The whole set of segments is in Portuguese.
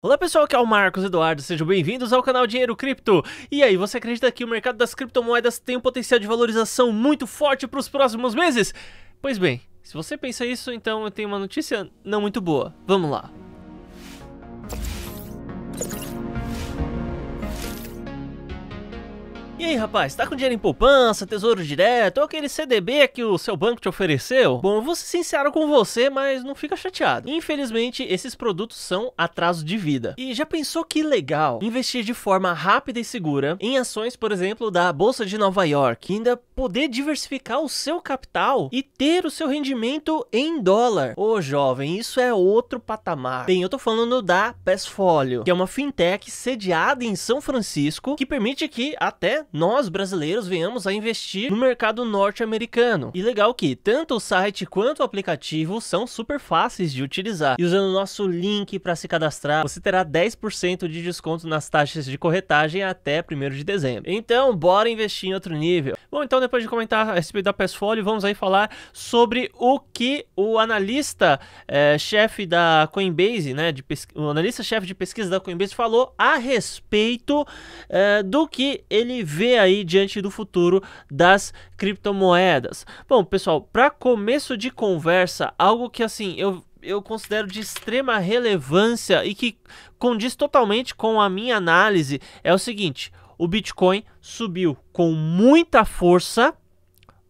Olá pessoal, aqui é o Marcos Eduardo, sejam bem-vindos ao canal Dinheiro Cripto. E aí, você acredita que o mercado das criptomoedas tem um potencial de valorização muito forte para os próximos meses? Pois bem, se você pensa isso, então eu tenho uma notícia não muito boa. Vamos lá. E aí, rapaz, tá com dinheiro em poupança, tesouro direto, ou aquele CDB que o seu banco te ofereceu? Bom, eu vou ser sincero com você, mas não fica chateado. Infelizmente, esses produtos são atraso de vida. E já pensou que legal investir de forma rápida e segura em ações, por exemplo, da Bolsa de Nova York, e ainda poder diversificar o seu capital e ter o seu rendimento em dólar? Ô, oh, jovem, isso é outro patamar. Bem, eu tô falando da Passfolio, que é uma fintech sediada em São Francisco, que permite que até nós brasileiros venhamos a investir no mercado norte-americano. E legal que tanto o site quanto o aplicativo são super fáceis de utilizar. E usando o nosso link para se cadastrar, você terá 10% de desconto nas taxas de corretagem até 1 de dezembro. Então, bora investir em outro nível. Bom, então depois de comentar a respeito da Passfolio, vamos aí falar sobre o que o analista é, chefe da Coinbase, né, de o analista chefe de pesquisa da Coinbase falou a respeito é, do que ele viu vê aí diante do futuro das criptomoedas? Bom, pessoal, para começo de conversa, algo que assim eu eu considero de extrema relevância e que condiz totalmente com a minha análise é o seguinte: o Bitcoin subiu com muita força.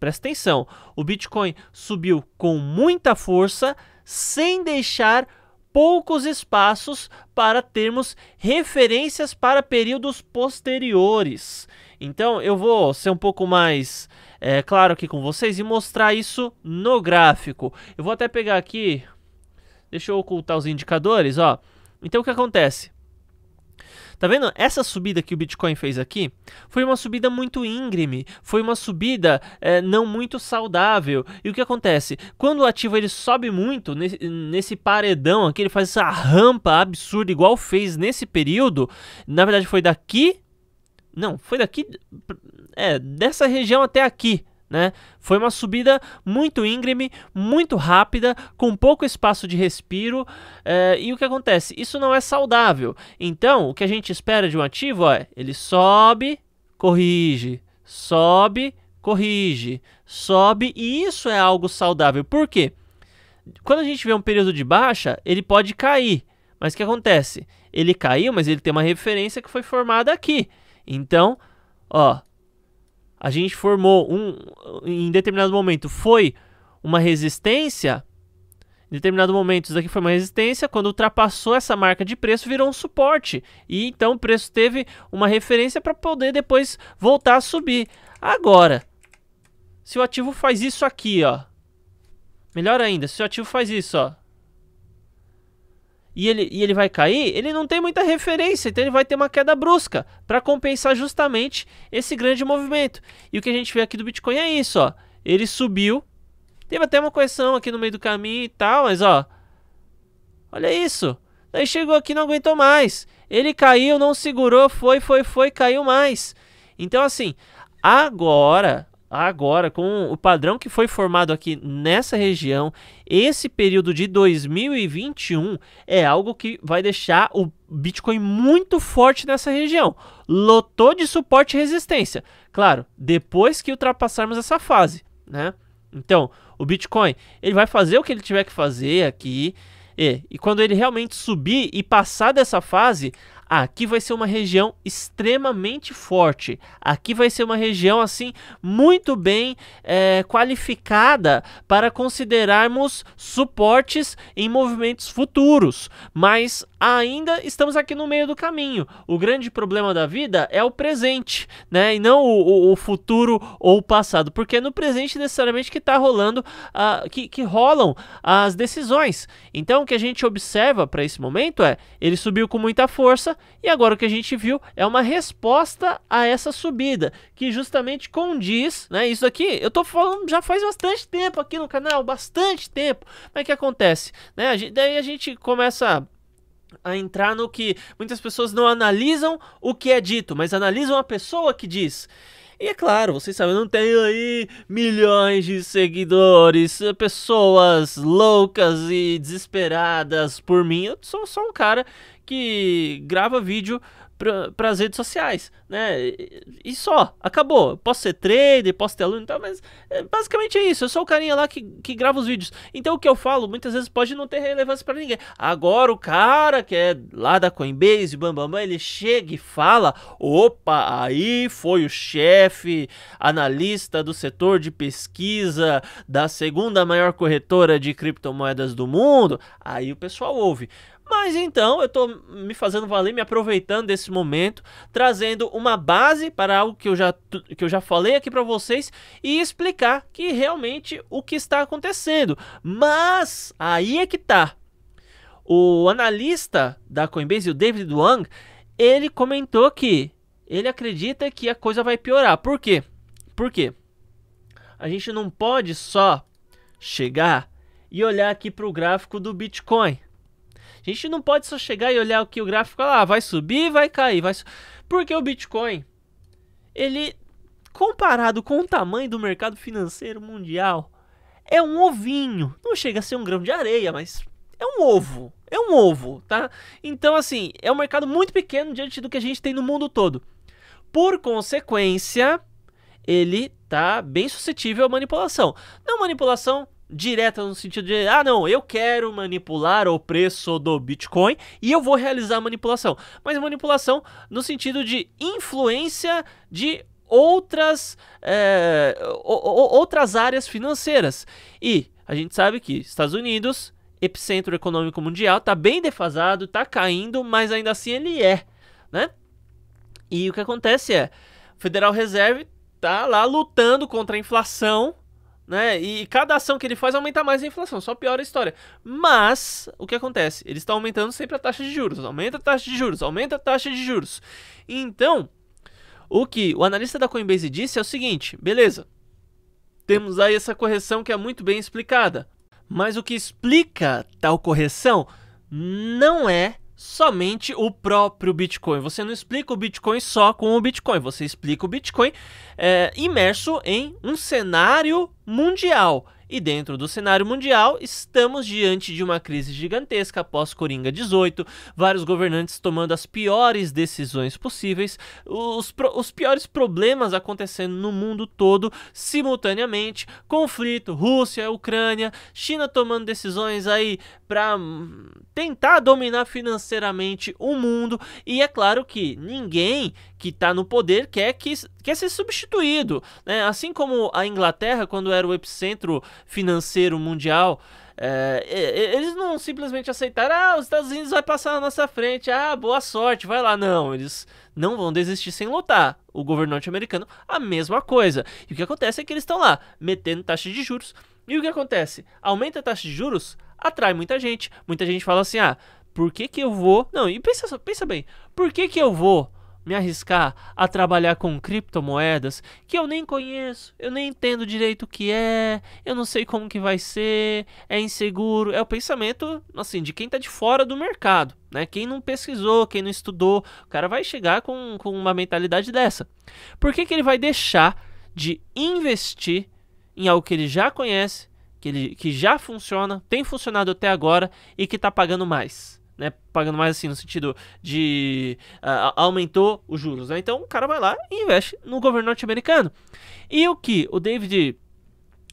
Presta atenção, o Bitcoin subiu com muita força sem deixar poucos espaços para termos referências para períodos posteriores. Então eu vou ser um pouco mais é, claro aqui com vocês e mostrar isso no gráfico. Eu vou até pegar aqui, deixa eu ocultar os indicadores, ó. Então o que acontece? Tá vendo? Essa subida que o Bitcoin fez aqui foi uma subida muito íngreme, foi uma subida é, não muito saudável. E o que acontece? Quando o ativo ele sobe muito, nesse, nesse, paredão aqui, ele faz essa rampa absurda, igual fez nesse período. Na verdade, foi daqui não, foi daqui. É, dessa região até aqui. Né? Foi uma subida muito íngreme, muito rápida, com pouco espaço de respiro. É, e o que acontece? Isso não é saudável. Então, o que a gente espera de um ativo é ele sobe, corrige, sobe, corrige, sobe, e isso é algo saudável. Por quê? Quando a gente vê um período de baixa, ele pode cair. Mas o que acontece? Ele caiu, mas ele tem uma referência que foi formada aqui. Então, ó, a gente formou um em determinado momento foi uma resistência, em determinado momento isso daqui foi uma resistência, quando ultrapassou essa marca de preço virou um suporte. E então o preço teve uma referência para poder depois voltar a subir. Agora, se o ativo faz isso aqui, ó, melhor ainda, se o ativo faz isso, ó, e ele, e ele vai cair, ele não tem muita referência, então ele vai ter uma queda brusca para compensar justamente esse grande movimento. E o que a gente vê aqui do Bitcoin é isso, ó. Ele subiu, teve até uma correção aqui no meio do caminho e tal, mas ó, olha isso. Daí chegou aqui, não aguentou mais. Ele caiu, não segurou, foi, foi, foi, caiu mais. Então assim, agora agora, com o padrão que foi formado aqui nessa região, esse período de 2021 é algo que vai deixar o Bitcoin muito forte nessa região. Lotou de suporte e resistência. Claro, depois que ultrapassarmos essa fase, né? Então, o Bitcoin, ele vai fazer o que ele tiver que fazer aqui. E, e quando ele realmente subir e passar dessa fase, aqui vai ser uma região extremamente forte. Aqui vai ser uma região assim muito bem é, qualificada para considerarmos suportes em movimentos futuros. Mas ainda estamos aqui no meio do caminho. O grande problema da vida é o presente, né? E não o, o, o futuro ou o passado, porque é no presente necessariamente que está rolando, uh, que, que rolam as decisões. Então o que a gente observa para esse momento é ele subiu com muita força e agora o que a gente viu é uma resposta a essa subida, que justamente condiz, né? Isso aqui eu tô falando já faz bastante tempo aqui no canal, bastante tempo. Mas o que acontece? Né? A gente, daí a gente começa a entrar no que muitas pessoas não analisam o que é dito, mas analisam a pessoa que diz. E é claro, vocês sabem, eu não tenho aí milhões de seguidores, pessoas loucas e desesperadas por mim. Eu sou só um cara que grava vídeo para as redes sociais, né? E só, acabou. Posso ser trader, posso ter aluno e tal, mas é, basicamente é isso. Eu sou o carinha lá que, que grava os vídeos. Então o que eu falo muitas vezes pode não ter relevância para ninguém. Agora o cara que é lá da Coinbase, bam, bam, bam, ele chega e fala: opa, aí foi o chefe, analista do setor de pesquisa da segunda maior corretora de criptomoedas do mundo. Aí o pessoal ouve. Mas então eu estou me fazendo valer, me aproveitando desse momento, trazendo uma base para algo que eu já, que eu já falei aqui para vocês e explicar que realmente o que está acontecendo. Mas aí é que tá. O analista da Coinbase, o David Duang, ele comentou que ele acredita que a coisa vai piorar. Por quê? Por quê? A gente não pode só chegar e olhar aqui para o gráfico do Bitcoin. A gente não pode só chegar e olhar o que o gráfico lá, ah, vai subir, vai cair, vai su... porque o Bitcoin ele comparado com o tamanho do mercado financeiro mundial é um ovinho. Não chega a ser um grão de areia, mas é um ovo. É um ovo, tá? Então, assim, é um mercado muito pequeno diante do que a gente tem no mundo todo. Por consequência, ele tá bem suscetível à manipulação. Não manipulação direta no sentido de, ah, não, eu quero manipular o preço do Bitcoin e eu vou realizar a manipulação. Mas manipulação no sentido de influência de outras, é, outras áreas financeiras. E a gente sabe que Estados Unidos, epicentro econômico mundial, está bem defasado, está caindo, mas ainda assim ele é, né? E o que acontece é, Federal Reserve tá lá lutando contra a inflação, né? E cada ação que ele faz aumenta mais a inflação, só piora a história. Mas o que acontece? Ele está aumentando sempre a taxa de juros, aumenta a taxa de juros, aumenta a taxa de juros. Então, o que o analista da Coinbase disse é o seguinte: beleza, temos aí essa correção que é muito bem explicada. Mas o que explica tal correção não é somente o próprio Bitcoin. Você não explica o Bitcoin só com o Bitcoin, você explica o Bitcoin é, imerso em um cenário mundial. E dentro do cenário mundial, estamos diante de uma crise gigantesca após Coringa 18, vários governantes tomando as piores decisões possíveis, os, os piores problemas acontecendo no mundo todo simultaneamente, conflito, Rússia, Ucrânia, China tomando decisões aí para hum, tentar dominar financeiramente o mundo, e é claro que ninguém que está no poder quer que quer ser substituído, né? Assim como a Inglaterra, quando era o epicentro financeiro mundial, é, eles não simplesmente aceitaram, ah, os Estados Unidos vai passar na nossa frente, ah, boa sorte, vai lá. Não, eles não vão desistir sem lutar. O governo norte-americano, a mesma coisa. E o que acontece é que eles estão lá, metendo taxa de juros. E o que acontece? Aumenta a taxa de juros, atrai muita gente. Muita gente fala assim, ah, por que que eu vou... Não, e pensa, pensa bem, por que que eu vou me arriscar a trabalhar com criptomoedas que eu nem conheço, eu nem entendo direito o que é, eu não sei como que vai ser, é inseguro. É o pensamento, assim, de quem está de fora do mercado, né? Quem não pesquisou, quem não estudou, o cara vai chegar com, com uma mentalidade dessa. Por que, que ele vai deixar de investir em algo que ele já conhece, que, ele, que já funciona, tem funcionado até agora e que está pagando mais? Né, pagando mais assim, no sentido de uh, aumentou os juros. Né? Então o cara vai lá e investe no governo norte-americano. E o que o David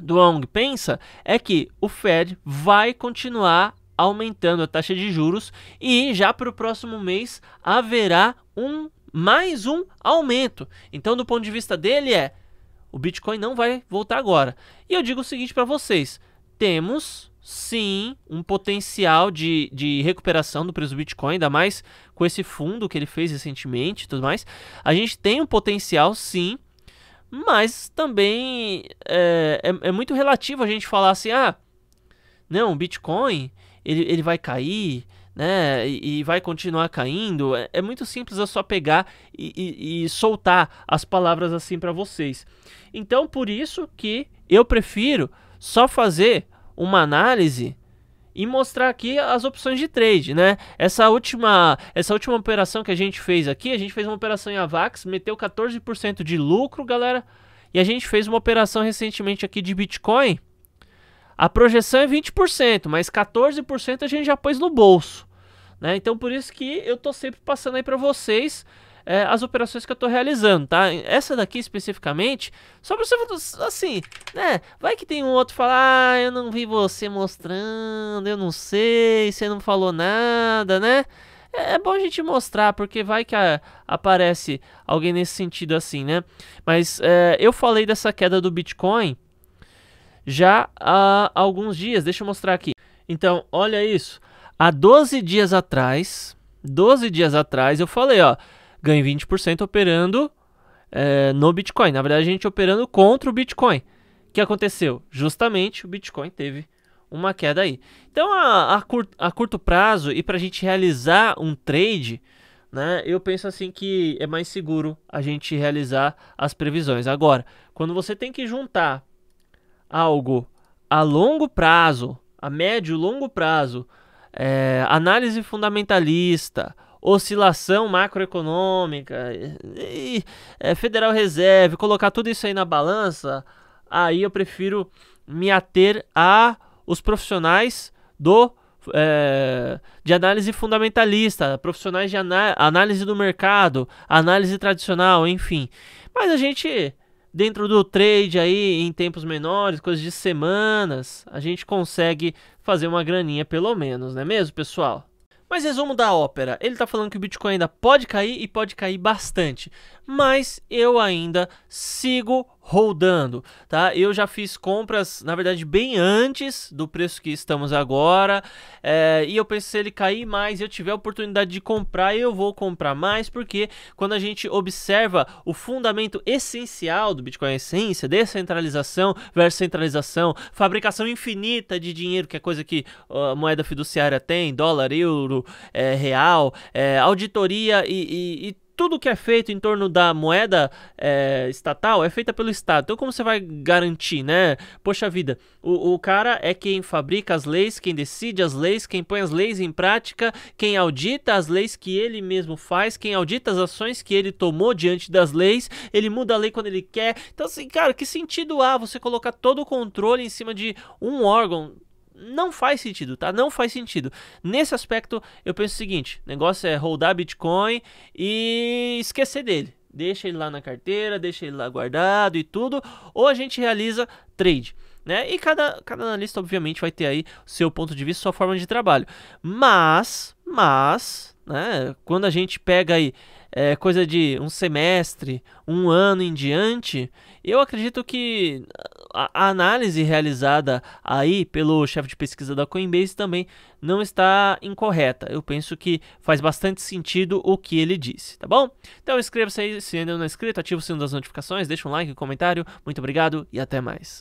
Duong pensa é que o Fed vai continuar aumentando a taxa de juros e já para o próximo mês haverá um mais um aumento. Então, do ponto de vista dele, é o Bitcoin não vai voltar agora. E eu digo o seguinte para vocês: temos sim um potencial de, de recuperação do preço do Bitcoin, ainda mais com esse fundo que ele fez recentemente e tudo mais. A gente tem um potencial, sim, mas também é, é, é muito relativo a gente falar assim, ah, não, o Bitcoin ele, ele vai cair, né? E, vai continuar caindo. É, é, muito simples é só pegar e, e, e soltar as palavras assim para vocês. Então, por isso que eu prefiro só fazer uma análise e mostrar aqui as opções de trade, né? Essa última, essa última operação que a gente fez aqui, a gente fez uma operação em Avax, meteu 14% de lucro, galera. E a gente fez uma operação recentemente aqui de Bitcoin. A projeção é 20%, mas 14% a gente já pôs no bolso, né? Então por isso que eu tô sempre passando aí para vocês é, as operações que eu estou realizando, tá? Essa daqui especificamente, só para você, assim, né? Vai que tem um outro falar, ah, eu não vi você mostrando, eu não sei, você não falou nada, né? É, é bom a gente mostrar, porque vai que a, aparece alguém nesse sentido assim, né? Mas é, eu falei dessa queda do Bitcoin já há alguns dias, deixa eu mostrar aqui. Então, olha isso. Há 12 dias atrás, 12 dias atrás, eu falei, ó, ganhe 20% operando é, no Bitcoin. Na verdade, a gente operando contra o Bitcoin. O que aconteceu? Justamente o Bitcoin teve uma queda aí. Então, a, a, cur a curto prazo e para a gente realizar um trade, né, eu penso assim que é mais seguro a gente realizar as previsões. Agora, quando você tem que juntar algo a longo prazo, a médio e longo prazo, é, análise fundamentalista, oscilação macroeconômica, e, é, Federal Reserve, colocar tudo isso aí na balança, aí eu prefiro me ater a os profissionais do é, de análise fundamentalista, profissionais de análise do mercado, análise tradicional, enfim. Mas a gente dentro do trade aí em tempos menores, coisas de semanas, a gente consegue fazer uma graninha pelo menos, não é mesmo, pessoal? Mas resumo da ópera, ele está falando que o Bitcoin ainda pode cair e pode cair bastante, mas eu ainda sigo rodando, tá? Eu já fiz compras, na verdade, bem antes do preço que estamos agora, é, e eu pensei se ele cair mais, eu tiver a oportunidade de comprar, eu vou comprar mais, porque quando a gente observa o fundamento essencial do Bitcoin Essência, descentralização versus centralização, fabricação infinita de dinheiro, que é coisa que a moeda fiduciária tem, dólar, euro, é, real, é, auditoria e, e, e tudo que é feito em torno da moeda é, estatal é feita pelo Estado. Então, como você vai garantir, né? Poxa vida, o, o, cara é quem fabrica as leis, quem decide as leis, quem põe as leis em prática, quem audita as leis que ele mesmo faz, quem audita as ações que ele tomou diante das leis, ele muda a lei quando ele quer. Então, assim, cara, que sentido há você colocar todo o controle em cima de um órgão? não faz sentido, tá? Não faz sentido. Nesse aspecto, eu penso o seguinte: negócio é rodar Bitcoin e esquecer dele. Deixa ele lá na carteira, deixa ele lá guardado e tudo, ou a gente realiza trade. Né? E cada, cada analista, obviamente, vai ter aí seu ponto de vista, sua forma de trabalho. Mas, mas, né? Quando a gente pega aí é, coisa de um semestre, um ano em diante, eu acredito que a análise realizada aí pelo chefe de pesquisa da Coinbase também não está incorreta. Eu penso que faz bastante sentido o que ele disse, tá bom? Então inscreva-se aí se ainda não é inscrito, ativa o sino das notificações, deixa um like, um comentário. Muito obrigado e até mais.